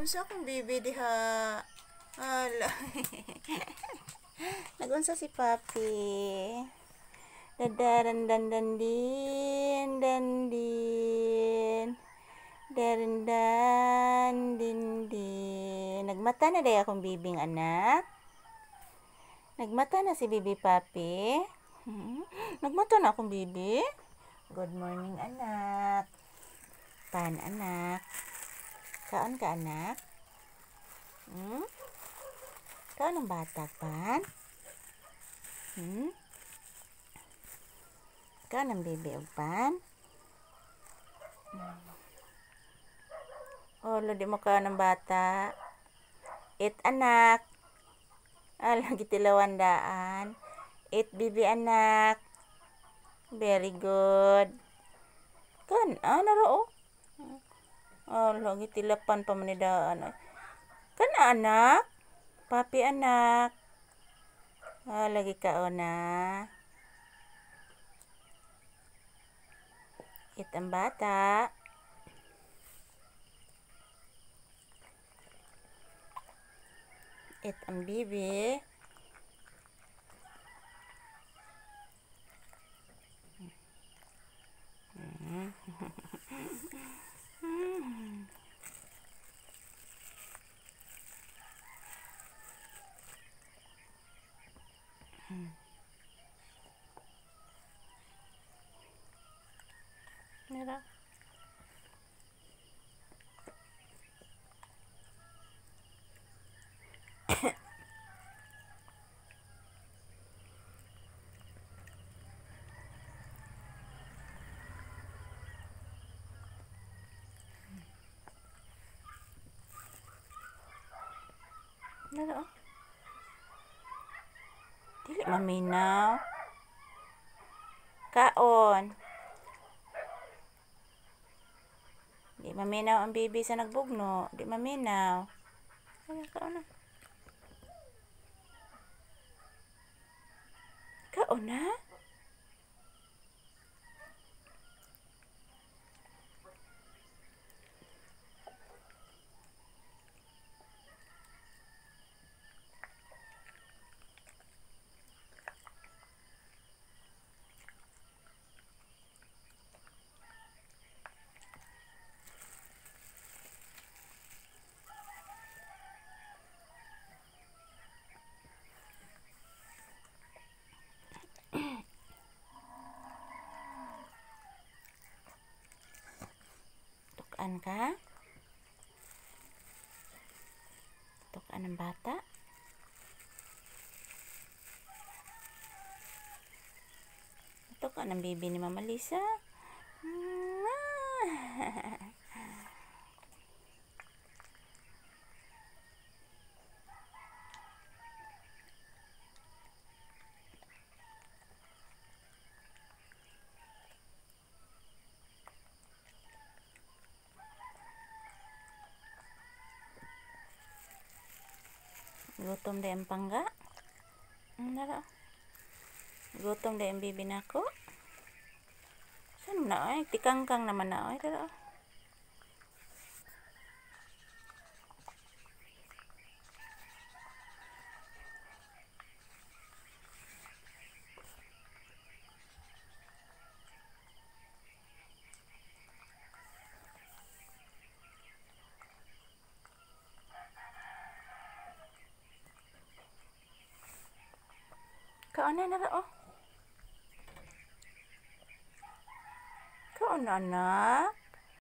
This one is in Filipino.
Nagunsa akong bibi diha. Hala. Nagunsa si Papi. Dadaran dan dan din dan din. Daran dan din din. Nagmata na day akong bibing anak. Nagmata na si bibi Papi. Nagmata na akong bibi. Good morning anak. Pan anak. Kaon ka anak? Hmm? Kaon ang bata pan? Hmm? Kaon ang bebe og oh, pan? Hmm. Oh, lodi mo kaon ang bata. It anak. Alang ah, gitilawan daan. It bibi anak. Very good. Kan, ah, naro oh. Oh, lagi tilapan pa manidaan. Kana anak? Papi anak. Oh, lagi ka oh, na. It ang bata. It ang bibi. Hmm. Maminaw. Kaon. Di maminaw ang bibi sa nagbugno. Di maminaw. Ano kaon na? Kaon na? Tutukan ka. Tutukan ng bata. Tutukan ng baby ni Mama Lisa. Mwah! Gutom dahil ang pangga. Ang Gutom dahil ang bibi na ako. Saan na? Ay, tikangkang naman na. Ay, daro. Kaana na oh. Kaana na. Oh.